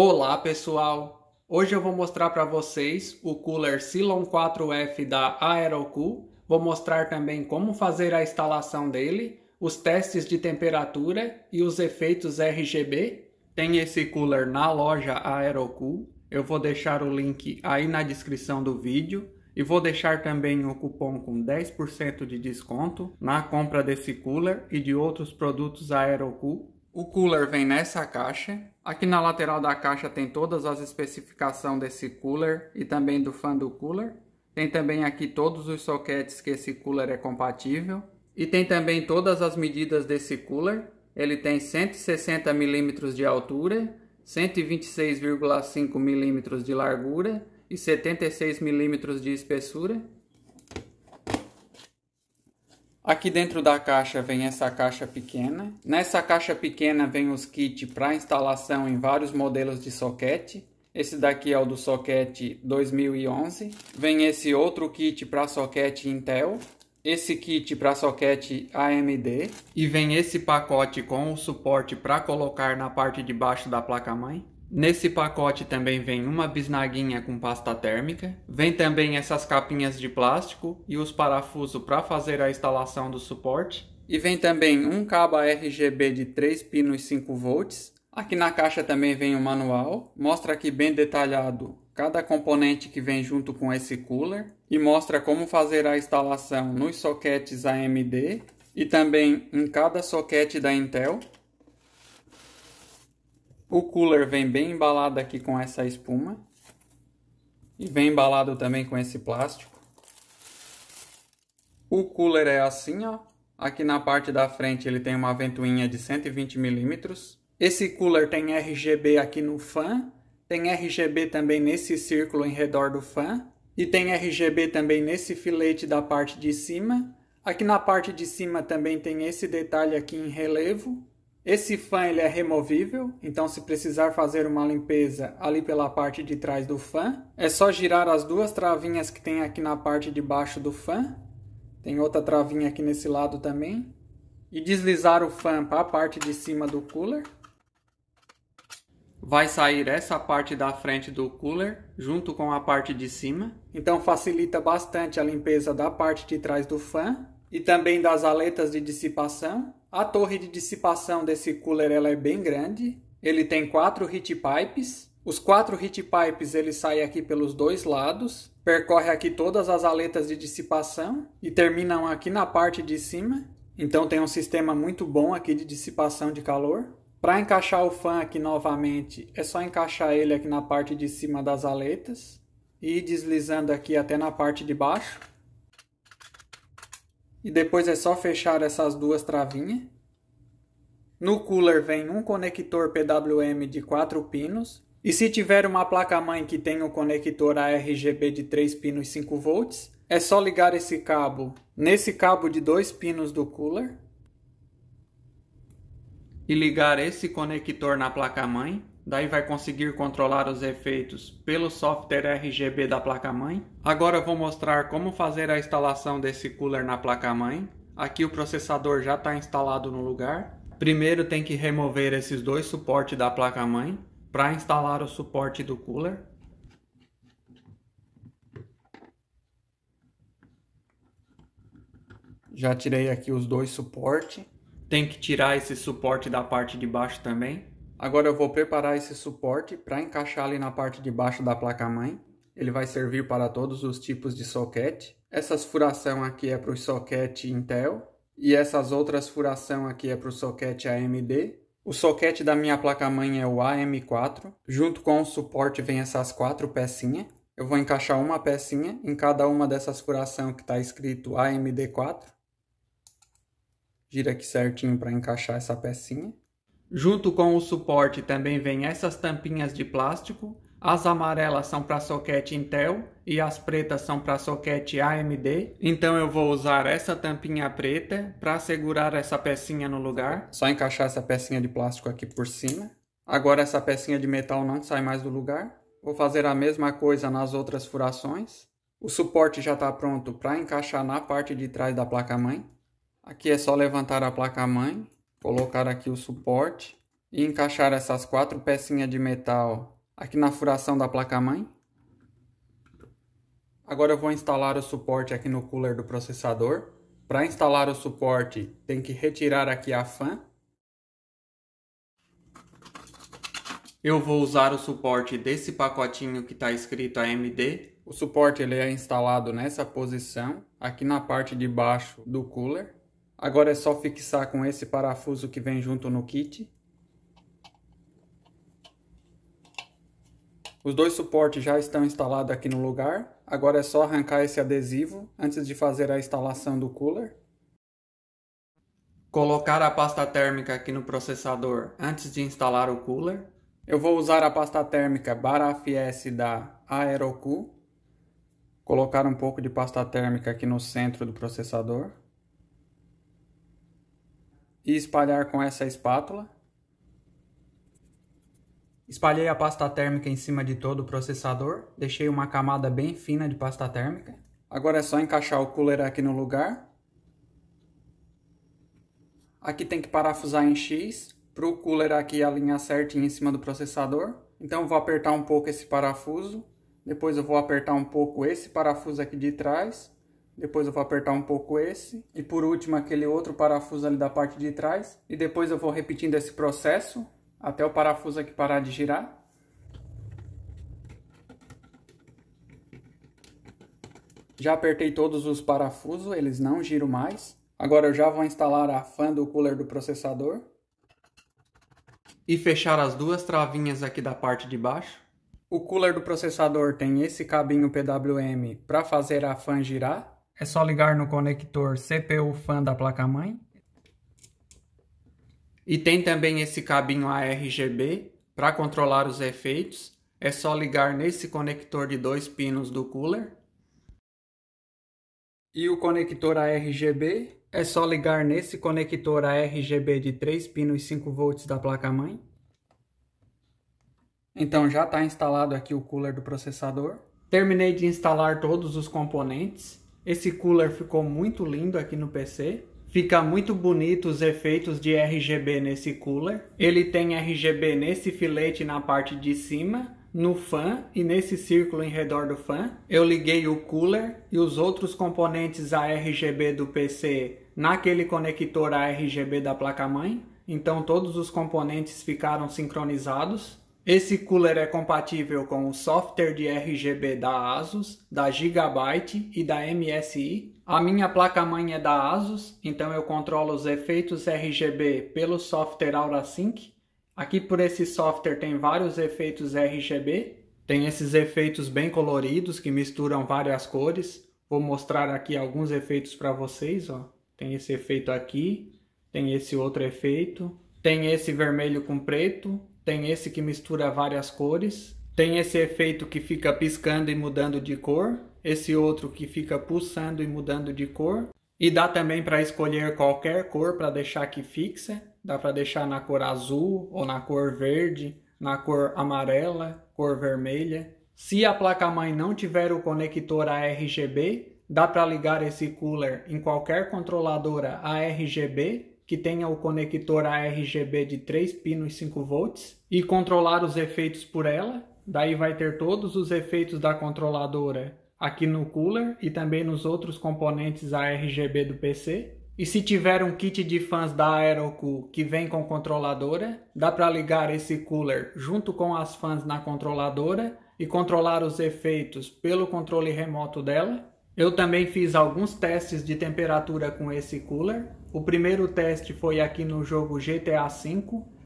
Olá pessoal! Hoje eu vou mostrar para vocês o cooler Silon 4F da Aerocool. Vou mostrar também como fazer a instalação dele, os testes de temperatura e os efeitos RGB. Tem esse cooler na loja Aerocool. Eu vou deixar o link aí na descrição do vídeo. E vou deixar também um cupom com 10% de desconto na compra desse cooler e de outros produtos Aerocool o cooler vem nessa caixa. Aqui na lateral da caixa tem todas as especificações desse cooler e também do fã do cooler. Tem também aqui todos os soquetes que esse cooler é compatível. E tem também todas as medidas desse cooler. Ele tem 160 mm de altura, 126,5 mm de largura e 76 mm de espessura. Aqui dentro da caixa vem essa caixa pequena. Nessa caixa pequena vem os kits para instalação em vários modelos de soquete. Esse daqui é o do soquete 2011. Vem esse outro kit para soquete Intel. Esse kit para soquete AMD. E vem esse pacote com o suporte para colocar na parte de baixo da placa-mãe. Nesse pacote também vem uma bisnaguinha com pasta térmica, vem também essas capinhas de plástico e os parafusos para fazer a instalação do suporte, e vem também um cabo RGB de 3 pinos 5 volts. Aqui na caixa também vem o um manual, mostra aqui bem detalhado cada componente que vem junto com esse cooler e mostra como fazer a instalação nos soquetes AMD e também em cada soquete da Intel. O cooler vem bem embalado aqui com essa espuma. E vem embalado também com esse plástico. O cooler é assim, ó. Aqui na parte da frente ele tem uma ventoinha de 120 milímetros. Esse cooler tem RGB aqui no fan, tem RGB também nesse círculo em redor do fan e tem RGB também nesse filete da parte de cima. Aqui na parte de cima também tem esse detalhe aqui em relevo esse fã ele é removível, então se precisar fazer uma limpeza ali pela parte de trás do fã, é só girar as duas travinhas que tem aqui na parte de baixo do fã. Tem outra travinha aqui nesse lado também. E deslizar o fã para a parte de cima do cooler. Vai sair essa parte da frente do cooler junto com a parte de cima. Então facilita bastante a limpeza da parte de trás do fã e também das aletas de dissipação. A torre de dissipação desse cooler ela é bem grande. Ele tem quatro heat pipes. Os quatro heat pipes ele sai aqui pelos dois lados, percorre aqui todas as aletas de dissipação e terminam aqui na parte de cima. Então tem um sistema muito bom aqui de dissipação de calor. Para encaixar o fan aqui novamente, é só encaixar ele aqui na parte de cima das aletas e deslizando aqui até na parte de baixo. E depois é só fechar essas duas travinhas. No cooler vem um conector PWM de 4 pinos. E se tiver uma placa-mãe que tenha um conector ARGB de 3 pinos 5 volts, é só ligar esse cabo nesse cabo de 2 pinos do cooler. E ligar esse conector na placa-mãe daí vai conseguir controlar os efeitos pelo software RGB da placa-mãe. Agora eu vou mostrar como fazer a instalação desse cooler na placa-mãe. Aqui o processador já está instalado no lugar. Primeiro tem que remover esses dois suportes da placa-mãe para instalar o suporte do cooler. Já tirei aqui os dois suportes. Tem que tirar esse suporte da parte de baixo também. Agora eu vou preparar esse suporte para encaixar ali na parte de baixo da placa-mãe. Ele vai servir para todos os tipos de socket. Essas furação aqui é para o socket Intel e essas outras furação aqui é para o socket AMD. O socket da minha placa-mãe é o AM4. Junto com o suporte vem essas quatro pecinhas. Eu vou encaixar uma pecinha em cada uma dessas furação que está escrito AMD4. Gira aqui certinho para encaixar essa pecinha. Junto com o suporte também vem essas tampinhas de plástico. As amarelas são para soquete Intel e as pretas são para soquete AMD. Então eu vou usar essa tampinha preta para segurar essa pecinha no lugar. Só encaixar essa pecinha de plástico aqui por cima. Agora essa pecinha de metal não sai mais do lugar. Vou fazer a mesma coisa nas outras furações. O suporte já está pronto para encaixar na parte de trás da placa-mãe. Aqui é só levantar a placa-mãe colocar aqui o suporte e encaixar essas quatro pecinhas de metal aqui na furação da placa-mãe. Agora eu vou instalar o suporte aqui no cooler do processador. Para instalar o suporte, tem que retirar aqui a fan. Eu vou usar o suporte desse pacotinho que está escrito AMD. O suporte ele é instalado nessa posição, aqui na parte de baixo do cooler. Agora é só fixar com esse parafuso que vem junto no kit. Os dois suportes já estão instalados aqui no lugar. Agora é só arrancar esse adesivo antes de fazer a instalação do cooler. Colocar a pasta térmica aqui no processador antes de instalar o cooler. Eu vou usar a pasta térmica Baraf S da Aerocool. Colocar um pouco de pasta térmica aqui no centro do processador e espalhar com essa espátula. Espalhei a pasta térmica em cima de todo o processador, deixei uma camada bem fina de pasta térmica. Agora é só encaixar o cooler aqui no lugar. Aqui tem que parafusar em X, para o cooler aqui alinhar certinho em cima do processador. Então vou apertar um pouco esse parafuso, depois eu vou apertar um pouco esse parafuso aqui de trás depois eu vou apertar um pouco esse e por último aquele outro parafuso ali da parte de trás e depois eu vou repetindo esse processo até o parafuso aqui parar de girar. Já apertei todos os parafusos, eles não giram mais. Agora eu já vou instalar a fan do cooler do processador. E fechar as duas travinhas aqui da parte de baixo. O cooler do processador tem esse cabinho PWM para fazer a fan girar é só ligar no conector CPU fan da placa-mãe. E tem também esse cabinho ARGB para controlar os efeitos. É só ligar nesse conector de dois pinos do cooler. E o conector ARGB é só ligar nesse conector ARGB de 3 pinos 5 volts da placa-mãe. Então já está instalado aqui o cooler do processador. Terminei de instalar todos os componentes. Esse cooler ficou muito lindo aqui no PC. Fica muito bonito os efeitos de RGB nesse cooler. Ele tem RGB nesse filete na parte de cima, no fan e nesse círculo em redor do fan. Eu liguei o cooler e os outros componentes a RGB do PC naquele conector a RGB da placa-mãe. Então todos os componentes ficaram sincronizados. Esse cooler é compatível com o software de RGB da ASUS, da Gigabyte e da MSI. A minha placa-mãe é da ASUS, então eu controlo os efeitos RGB pelo software AuraSync. Aqui por esse software tem vários efeitos RGB. Tem esses efeitos bem coloridos que misturam várias cores. Vou mostrar aqui alguns efeitos para vocês. Ó. Tem esse efeito aqui, tem esse outro efeito, tem esse vermelho com preto, tem esse que mistura várias cores, tem esse efeito que fica piscando e mudando de cor, esse outro que fica pulsando e mudando de cor, e dá também para escolher qualquer cor para deixar que fixa, dá para deixar na cor azul ou na cor verde, na cor amarela, cor vermelha. Se a placa-mãe não tiver o conector ARGB, dá para ligar esse cooler em qualquer controladora ARGB que tenha o conector ARGB de 3 pinos 5 volts e controlar os efeitos por ela. Daí vai ter todos os efeitos da controladora aqui no cooler e também nos outros componentes ARGB do PC. E se tiver um kit de fãs da Aerocool que vem com controladora, dá para ligar esse cooler junto com as fãs na controladora e controlar os efeitos pelo controle remoto dela. Eu também fiz alguns testes de temperatura com esse cooler o primeiro teste foi aqui no jogo GTA V.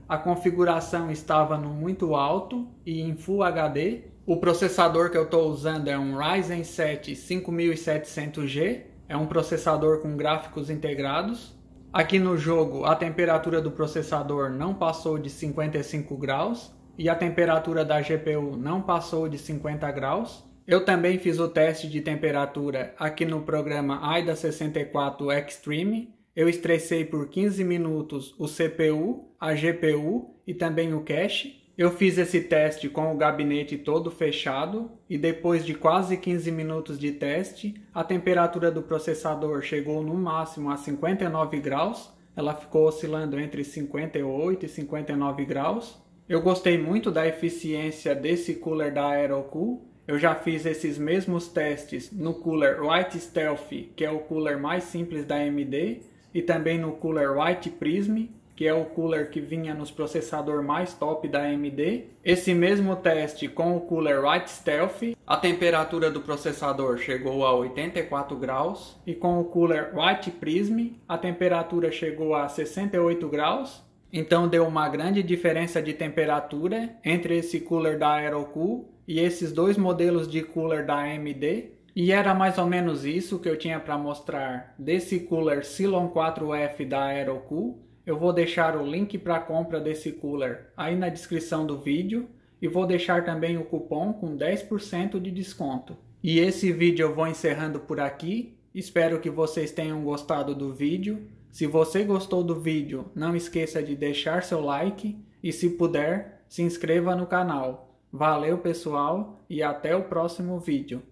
A configuração estava no muito alto e em Full HD. O processador que eu estou usando é um Ryzen 7 5700G. É um processador com gráficos integrados. Aqui no jogo, a temperatura do processador não passou de 55 graus e a temperatura da GPU não passou de 50 graus. Eu também fiz o teste de temperatura aqui no programa AIDA 64 Extreme eu estressei por 15 minutos o CPU, a GPU e também o cache. Eu fiz esse teste com o gabinete todo fechado e depois de quase 15 minutos de teste, a temperatura do processador chegou no máximo a 59 graus. Ela ficou oscilando entre 58 e 59 graus. Eu gostei muito da eficiência desse cooler da Aerocool. Eu já fiz esses mesmos testes no cooler White Stealth, que é o cooler mais simples da AMD, e também no cooler White Prism, que é o cooler que vinha nos processador mais top da AMD. Esse mesmo teste com o cooler White Stealth, a temperatura do processador chegou a 84 graus e com o cooler White Prism, a temperatura chegou a 68 graus. Então deu uma grande diferença de temperatura entre esse cooler da Aerocool e esses dois modelos de cooler da AMD. E era mais ou menos isso que eu tinha para mostrar desse cooler Silon 4F da Aerocool. Eu vou deixar o link para compra desse cooler aí na descrição do vídeo e vou deixar também o cupom com 10% de desconto. E esse vídeo eu vou encerrando por aqui. Espero que vocês tenham gostado do vídeo. Se você gostou do vídeo, não esqueça de deixar seu like e se puder, se inscreva no canal. Valeu pessoal e até o próximo vídeo.